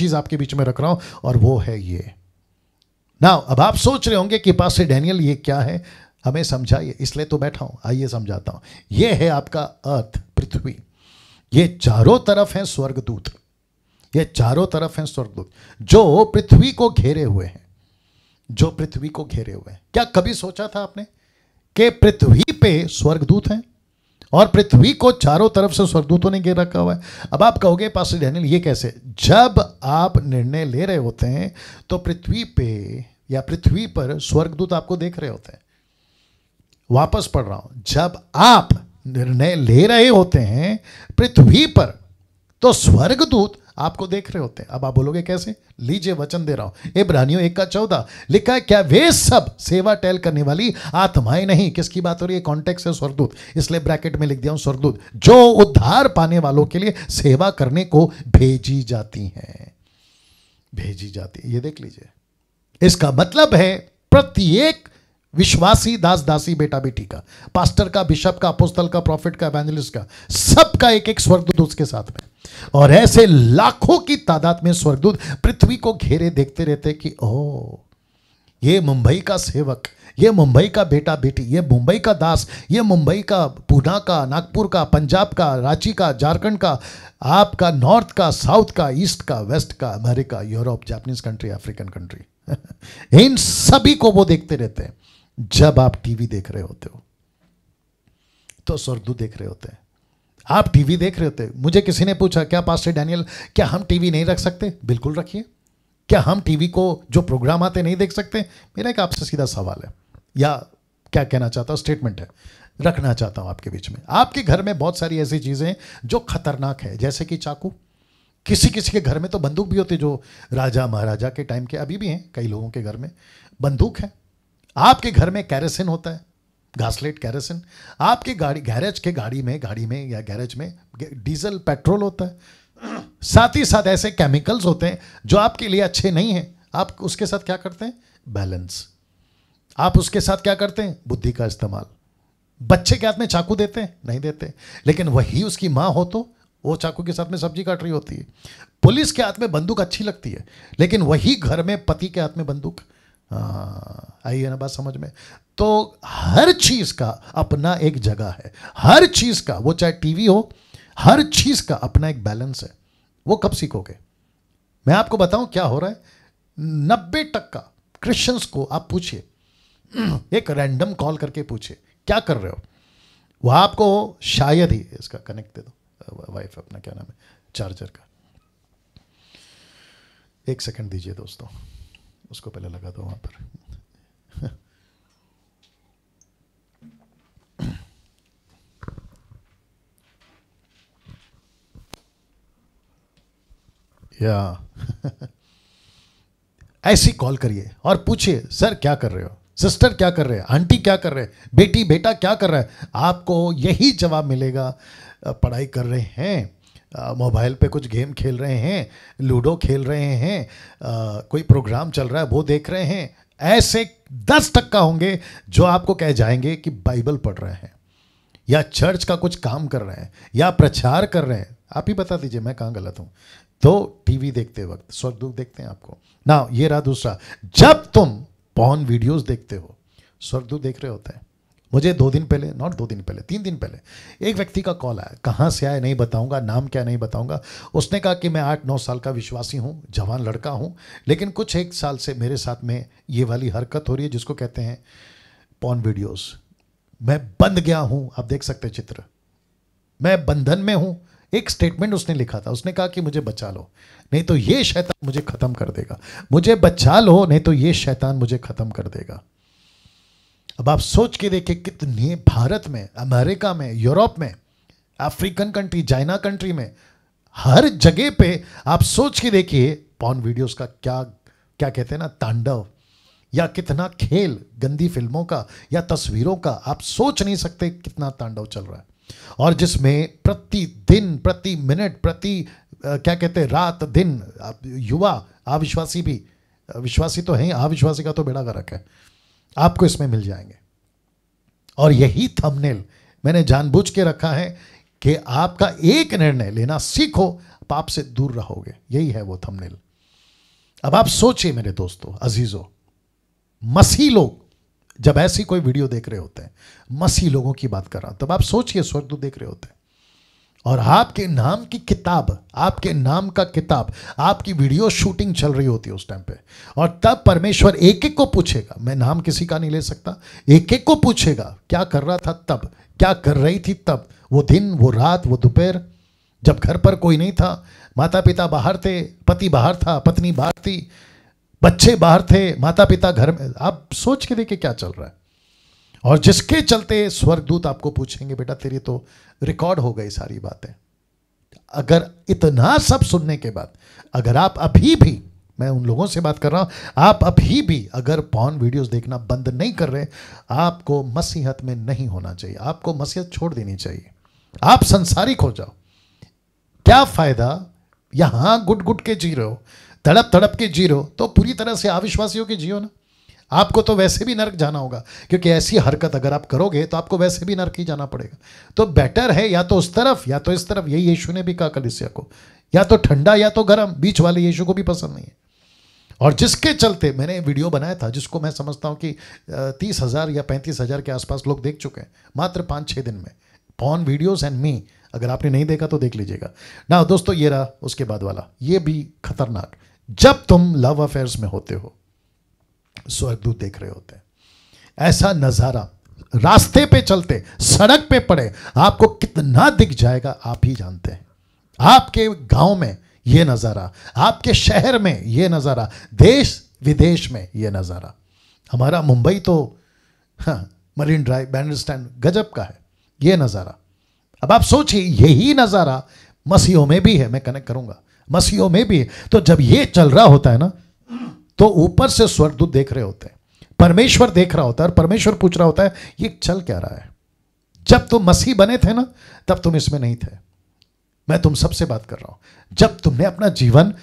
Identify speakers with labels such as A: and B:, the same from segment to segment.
A: चीज आपके बीच में रख रहा हूं और वो है ये ना अब आप सोच रहे होंगे कि पास से डैनियल ये क्या है हमें समझाइए इसलिए तो बैठा हूं आइए समझाता हूं ये है आपका अर्थ पृथ्वी ये चारों तरफ है स्वर्गदूत ये चारों तरफ है स्वर्गदूत जो पृथ्वी को घेरे हुए हैं जो पृथ्वी को घेरे हुए हैं क्या कभी सोचा था आपने कि पृथ्वी पे स्वर्गदूत हैं और पृथ्वी को चारों तरफ से स्वर्गदूतों ने घेर रखा हुआ है अब आप कहोगे पास डैनियल ये कैसे जब आप निर्णय ले रहे होते हैं तो पृथ्वी पे या पृथ्वी पर स्वर्गदूत आपको देख रहे होते हैं वापस पढ़ रहा हूं जब आप निर्णय ले रहे होते हैं पृथ्वी पर तो स्वर्गदूत आपको देख रहे होते हैं अब आप बोलोगे कैसे लीजिए वचन दे रहा हूं इब्रानियों एक का चौदह लिखा है क्या वे सब सेवा टैल करने वाली आत्माएं नहीं किसकी बात हो रही है कॉन्टेक्ट है स्वर्गदूत इसलिए ब्रैकेट में लिख दिया हूं स्वर्गदूत जो उद्धार पाने वालों के लिए सेवा करने को भेजी जाती हैं भेजी जाती है ये देख लीजिए इसका मतलब है प्रत्येक विश्वासी दास दासी बेटा बेटी का पास्टर का बिशप का अपोस्तल का प्रॉफिट का एवेंजलिस्ट का सबका एक एक स्वर्गदूत उसके साथ में और ऐसे लाखों की तादाद में स्वर्गदूत पृथ्वी को घेरे देखते रहते कि ओ ये मुंबई का सेवक ये मुंबई का बेटा बेटी ये मुंबई का दास ये मुंबई का पूना का नागपुर का पंजाब का रांची का झारखंड का आपका नॉर्थ का साउथ का ईस्ट का वेस्ट का America Europe Japanese country African country इन सभी को वो देखते रहते हैं जब आप टीवी देख रहे होते हो तो स्वर्गदूत देख रहे होते हैं आप टीवी देख रहे होते मुझे किसी ने पूछा क्या पास्टर डैनियल क्या हम टीवी नहीं रख सकते बिल्कुल रखिए क्या हम टीवी को जो प्रोग्राम आते नहीं देख सकते मेरा एक आपसे सीधा सवाल है या क्या कहना चाहता हूँ स्टेटमेंट है रखना चाहता हूँ आपके बीच में आपके घर में बहुत सारी ऐसी चीज़ें जो खतरनाक है जैसे कि चाकू किसी किसी के घर में तो बंदूक भी होती जो राजा महाराजा के टाइम के अभी भी हैं कई लोगों के घर में बंदूक है आपके घर में कैरेसिन होता है घासलेट कैरेसिन आपके गाड़ी गैरेज के गाड़ी में गाड़ी में या गैरेज में डीजल पेट्रोल होता है साथ ही साथ ऐसे केमिकल्स होते हैं जो आपके लिए अच्छे नहीं हैं आप उसके साथ क्या करते हैं बैलेंस आप उसके साथ क्या करते हैं बुद्धि का इस्तेमाल बच्चे के हाथ में चाकू देते हैं नहीं देते लेकिन वही उसकी माँ हो तो वो चाकू के साथ में सब्जी काट रही होती है पुलिस के हाथ में बंदूक अच्छी लगती है लेकिन वही घर में पति के हाथ में बंदूक हाँ, आई है ना बात समझ में तो हर चीज़ का अपना एक जगह है हर चीज़ का वो चाहे टीवी हो हर चीज़ का अपना एक बैलेंस है वो कब सीखोगे मैं आपको बताऊं क्या हो रहा है नब्बे टक्का क्रिश्चियंस को आप पूछिए एक रैंडम कॉल करके पूछिए क्या कर रहे हो वह आपको शायद ही इसका कनेक्ट दे दो वाइफ अपना क्या नाम है चार्जर का एक सेकंड दीजिए दोस्तों उसको पहले लगा दो वहां पर या ऐसी कॉल करिए और पूछिए सर क्या कर रहे हो सिस्टर क्या कर रहे हैं आंटी क्या कर रहे हैं बेटी बेटा क्या कर रहा है आपको यही जवाब मिलेगा पढ़ाई कर रहे हैं मोबाइल पे कुछ गेम खेल रहे हैं लूडो खेल रहे हैं कोई प्रोग्राम चल रहा है वो देख रहे हैं ऐसे दस टक्का होंगे जो आपको कह जाएंगे कि बाइबल पढ़ रहे हैं या चर्च का कुछ काम कर रहे हैं या प्रचार कर रहे हैं आप ही बता दीजिए मैं कहाँ गलत हूँ तो टीवी देखते वक्त स्वर्ग दुख देखते हैं आपको ना ये रहा दूसरा जब तुम पॉन वीडियोस देखते हो स्वर्ग दुख देख रहे होते हैं मुझे दो दिन पहले नॉट दो दिन पहले तीन दिन पहले एक व्यक्ति का कॉल आया कहाँ से आया नहीं बताऊंगा नाम क्या नहीं बताऊंगा उसने कहा कि मैं आठ नौ साल का विश्वासी हूँ जवान लड़का हूँ लेकिन कुछ एक साल से मेरे साथ में ये वाली हरकत हो रही है जिसको कहते हैं पॉन वीडियोज मैं बंद गया हूँ आप देख सकते चित्र मैं बंधन में हूँ एक स्टेटमेंट उसने लिखा था उसने कहा कि मुझे बचा लो नहीं तो ये शैतान मुझे ख़त्म कर देगा मुझे बचा लो नहीं तो ये शैतान मुझे ख़त्म कर देगा अब आप सोच के देखिए कितने भारत में अमेरिका में यूरोप में अफ्रीकन कंट्री चाइना कंट्री में हर जगह पे आप सोच के देखिए पॉन वीडियोस का क्या क्या कहते हैं ना तांडव या कितना खेल गंदी फिल्मों का या तस्वीरों का आप सोच नहीं सकते कितना तांडव चल रहा है और जिसमें प्रतिदिन प्रति मिनट प्रति क्या कहते हैं रात दिन युवा अविश्वासी भी विश्वासी तो है अविश्वासी का तो बेड़ा गर्क है आपको इसमें मिल जाएंगे और यही थंबनेल मैंने जानबूझ के रखा है कि आपका एक निर्णय लेना सीखो पाप से दूर रहोगे यही है वो थंबनेल अब आप सोचिए मेरे दोस्तों अजीजों मसीह लोग जब ऐसी कोई वीडियो देख रहे होते हैं मसी लोगों की बात कर रहा तब आप सोचिए स्वर्गदूत देख रहे होते हैं और आपके नाम की किताब आपके नाम का किताब आपकी वीडियो शूटिंग चल रही होती है उस टाइम पे और तब परमेश्वर एक एक को पूछेगा मैं नाम किसी का नहीं ले सकता एक एक को पूछेगा क्या कर रहा था तब क्या कर रही थी तब वो दिन वो रात वो दोपहर जब घर पर कोई नहीं था माता पिता बाहर थे पति बाहर था पत्नी बाहर थी बच्चे बाहर थे माता पिता घर में आप सोच के देखिए क्या चल रहा है और जिसके चलते स्वर्गदूत आपको पूछेंगे बेटा तेरी तो रिकॉर्ड हो गई सारी बातें अगर इतना सब सुनने के बाद अगर आप अभी भी मैं उन लोगों से बात कर रहा हूं आप अभी भी अगर पॉन वीडियोस देखना बंद नहीं कर रहे आपको मसीहत में नहीं होना चाहिए आपको मसीहत छोड़ देनी चाहिए आप संसारिक हो जाओ क्या फ़ायदा यहां गुट गुट के जी रहे हो तड़प तड़प के जी रहो तो पूरी तरह से अविश्वासियों के जियो ना आपको तो वैसे भी नरक जाना होगा क्योंकि ऐसी हरकत अगर आप करोगे तो आपको वैसे भी नरक ही जाना पड़ेगा तो बेटर है या तो उस तरफ या तो इस तरफ यही यीशु ने भी कहा कलिसिया को या तो ठंडा या तो गर्म बीच वाले यीशु को भी पसंद नहीं है और जिसके चलते मैंने वीडियो बनाया था जिसको मैं समझता हूँ कि तीस हज़ार या पैंतीस हज़ार के आसपास लोग देख चुके हैं मात्र पाँच छः दिन में पॉन वीडियोज़ एंड मी अगर आपने नहीं देखा तो देख लीजिएगा ना दोस्तों ये रहा उसके बाद वाला ये भी खतरनाक जब तुम लव अफेयर्स में होते हो स्वर्गदूत देख रहे होते हैं ऐसा नज़ारा रास्ते पे चलते सड़क पे पड़े आपको कितना दिख जाएगा आप ही जानते हैं आपके गांव में यह नज़ारा आपके शहर में यह नज़ारा देश विदेश में यह नज़ारा हमारा मुंबई तो हाँ, मरीन ड्राइव बैनर स्टैंड गजब का है यह नज़ारा अब आप सोचिए यही नज़ारा मसीहों में भी है मैं कनेक्ट करूंगा मसीहों में भी तो जब ये चल रहा होता है ना तो ऊपर से स्वर्गदूत देख रहे होते हैं परमेश्वर देख रहा होता है और परमेश्वर पूछ रहा होता है ये चल क्या रहा है जब तुम मसीह बने थे ना तब तुम इसमें नहीं थे मैं तुम सबसे बात कर रहा हूं जब तुमने अपना जीवन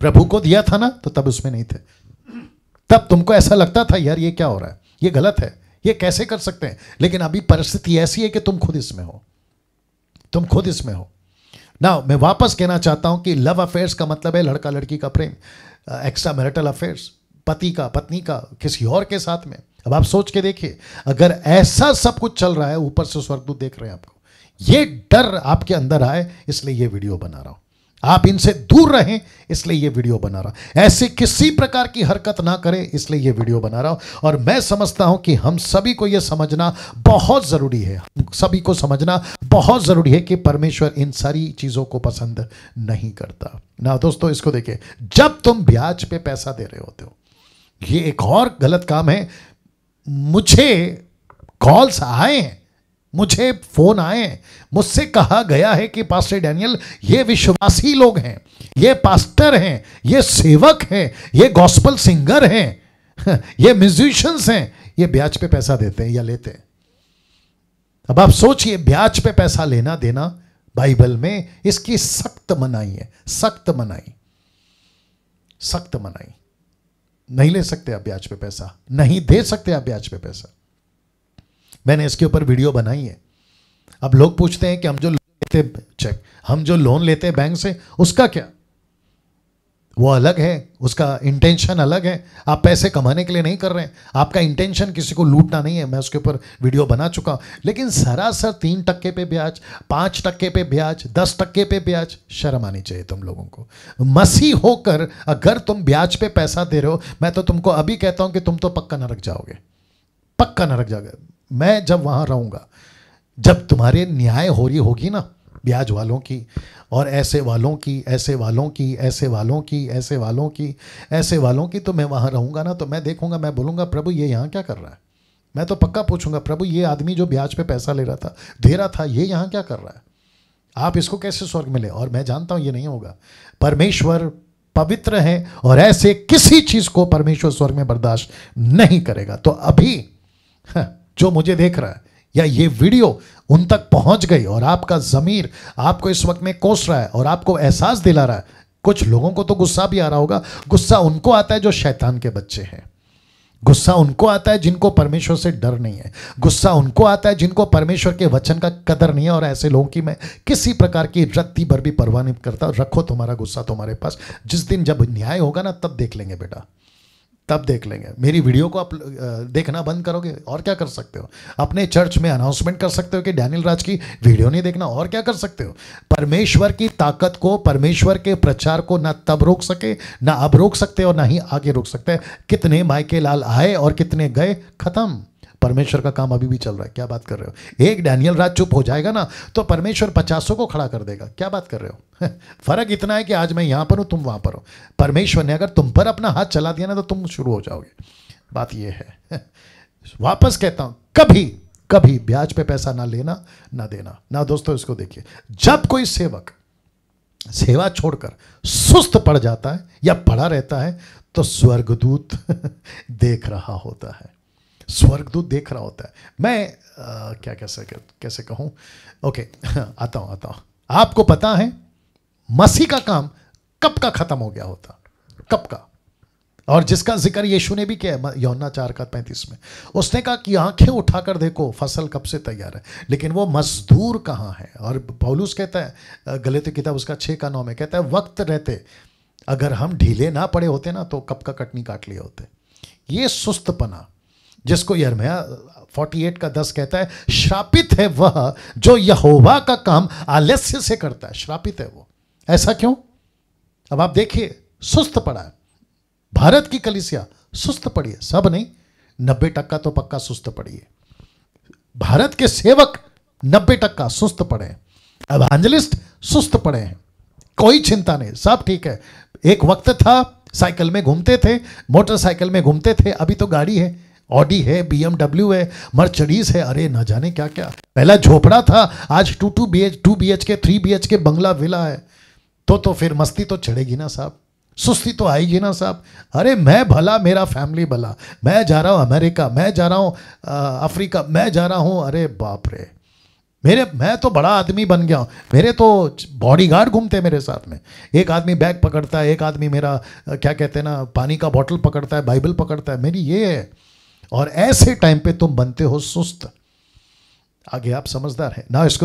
A: प्रभु को दिया था ना तो तब उसमें नहीं थे तब तुमको ऐसा लगता था यार ये क्या हो रहा है ये गलत है ये कैसे कर सकते हैं लेकिन अभी परिस्थिति ऐसी है कि तुम खुद इसमें हो तुम खुद इसमें हो ना मैं वापस कहना चाहता हूं कि लव अफेयर्स का मतलब है लड़का लड़की का प्रेम एक्स्ट्रा मैरिटल अफेयर्स पति का पत्नी का किसी और के साथ में अब आप सोच के देखिए अगर ऐसा सब कुछ चल रहा है ऊपर से स्वर्गदूत देख रहे हैं आपको ये डर आपके अंदर आए इसलिए ये वीडियो बना रहा हूं आप इनसे दूर रहें इसलिए ये वीडियो बना रहा ऐसी किसी प्रकार की हरकत ना करें इसलिए ये वीडियो बना रहा हूं और मैं समझता हूं कि हम सभी को ये समझना बहुत ज़रूरी है सभी को समझना बहुत ज़रूरी है कि परमेश्वर इन सारी चीज़ों को पसंद नहीं करता ना दोस्तों इसको देखिए जब तुम ब्याज पे पैसा दे रहे होते हो ये एक और गलत काम है मुझे कॉल्स आए हैं मुझे फोन आए मुझसे कहा गया है कि पास्टर डैनियल ये विश्वासी लोग हैं ये पास्टर हैं ये सेवक हैं ये गॉस्पल सिंगर हैं ये म्यूजिशंस हैं ये ब्याज पे पैसा देते हैं या लेते हैं अब आप सोचिए ब्याज पे पैसा लेना देना बाइबल में इसकी सख्त मनाई है सख्त मनाई सख्त मनाई नहीं ले सकते आप ब्याज पे पैसा नहीं दे सकते आप ब्याज पे पैसा मैंने इसके ऊपर वीडियो बनाई है अब लोग पूछते हैं कि हम जो लेते चेक हम जो लोन लेते हैं बैंक से उसका क्या वो अलग है उसका इंटेंशन अलग है आप पैसे कमाने के लिए नहीं कर रहे हैं आपका इंटेंशन किसी को लूटना नहीं है मैं उसके ऊपर वीडियो बना चुका हूं लेकिन सरासर तीन टक्के पे ब्याज पांच टक्के पे ब्याज दस टक्के पे ब्याज शर्म आनी चाहिए तुम लोगों को मसी होकर अगर तुम ब्याज पे पैसा दे रहे हो मैं तो तुमको अभी कहता हूं कि तुम तो पक्का नरक जाओगे पक्का नरक जाओगे मैं जब वहाँ रहूँगा जब तुम्हारे न्याय हो रही होगी ना ब्याज वालों की और ऐसे वालों की ऐसे वालों की ऐसे वालों की ऐसे वालों की ऐसे वालों की तो मैं वहाँ रहूँगा ना तो मैं देखूँगा मैं बोलूँगा प्रभु ये यहाँ क्या कर रहा है मैं तो पक्का पूछूंगा प्रभु ये आदमी जो ब्याज पे पैसा ले रहा था दे रहा था ये यहाँ क्या कर रहा है आप इसको कैसे स्वर्ग मिले और मैं जानता हूँ ये नहीं होगा परमेश्वर पवित्र है और ऐसे किसी चीज़ को परमेश्वर स्वर्ग में बर्दाश्त नहीं करेगा तो अभी हाँ, जो मुझे देख रहा है या ये वीडियो उन तक पहुंच गई और आपका ज़मीर आपको इस वक्त में कोस रहा है और आपको एहसास दिला रहा है कुछ लोगों को तो गुस्सा भी आ रहा होगा गुस्सा उनको आता है जो शैतान के बच्चे हैं गुस्सा उनको आता है जिनको परमेश्वर से डर नहीं है गुस्सा उनको आता है जिनको परमेश्वर के वचन का कदर नहीं है और ऐसे लोगों की मैं किसी प्रकार की रत्ती भर भी परवाह नहीं करता रखो तुम्हारा गुस्सा तुम्हारे पास जिस दिन जब न्याय होगा ना तब देख लेंगे बेटा तब देख लेंगे मेरी वीडियो को आप देखना बंद करोगे और क्या कर सकते हो अपने चर्च में अनाउंसमेंट कर सकते हो कि डैनियल राज की वीडियो नहीं देखना और क्या कर सकते हो परमेश्वर की ताकत को परमेश्वर के प्रचार को ना तब रोक सके ना अब रोक सकते और ना ही आगे रोक सकते कितने मायके लाल आए और कितने गए खत्म परमेश्वर का काम अभी भी चल रहा है क्या बात कर रहे हो एक डैनियल राज चुप हो जाएगा ना तो परमेश्वर पचासों को खड़ा कर देगा क्या बात कर रहे हो फर्क इतना है कि आज मैं यहां पर हूं तुम वहां पर हो परमेश्वर ने अगर तुम पर अपना हाथ चला दिया ना तो तुम शुरू हो जाओगे बात यह है वापस कहता हूं कभी कभी ब्याज पे पैसा ना लेना ना देना ना दोस्तों इसको देखिए जब कोई सेवक सेवा छोड़कर सुस्त पड़ जाता है या पड़ा रहता है तो स्वर्गदूत देख रहा होता है स्वर्गदूत देख रहा होता है मैं आ, क्या कैसे कैसे कहूं ओके आता हूं आता हूं आपको पता है मसीह का काम कब का ख़त्म हो गया होता कब का और जिसका जिक्र यीशु ने भी किया है यौना चार का पैंतीस में उसने कहा कि आंखें उठाकर देखो फसल कब से तैयार है लेकिन वो मजदूर कहाँ है और पौलूस कहता है तो किताब उसका छः का नौ में कहता है वक्त रहते अगर हम ढीले ना पड़े होते ना तो कब का कटनी काट लिए होते ये सुस्तपना जिसको यरमया 48 का 10 कहता है श्रापित है वह जो यहोवा का काम आलस्य से करता है श्रापित है वो ऐसा क्यों अब आप देखिए सुस्त पड़ा है भारत की कलिसिया सुस्त पड़ी है सब नहीं नब्बे टक्का तो पक्का सुस्त पड़ी है भारत के सेवक नब्बे टक्का सुस्त पड़े हैं एवांजलिस्ट सुस्त पड़े हैं कोई चिंता नहीं सब ठीक है एक वक्त था साइकिल में घूमते थे मोटरसाइकिल में घूमते थे अभी तो गाड़ी है ऑडी है बीएमडब्ल्यू है मर्चडीज है अरे ना जाने क्या क्या पहला झोपड़ा था आज to two B H two B H K three B H K बंगला विला है तो तो फिर मस्ती तो चढ़ेगी ना साहब सुस्ती तो आएगी ना साहब अरे मैं भला मेरा फैमिली भला मैं जा रहा हूँ अमेरिका मैं जा रहा हूँ अफ्रीका मैं जा रहा हूँ अरे बाप रे मेरे मैं तो बड़ा आदमी बन गया हूँ मेरे तो बॉडीगार्ड घूमते हैं मेरे साथ में एक आदमी बैग पकड़ता है एक आदमी मेरा क्या कहते हैं ना पानी का बॉटल पकड़ता है बाइबल पकड़ता है मेरी ये है और ऐसे टाइम पे तुम बनते हो सुस्त आगे आप समझदार हैं ना इसको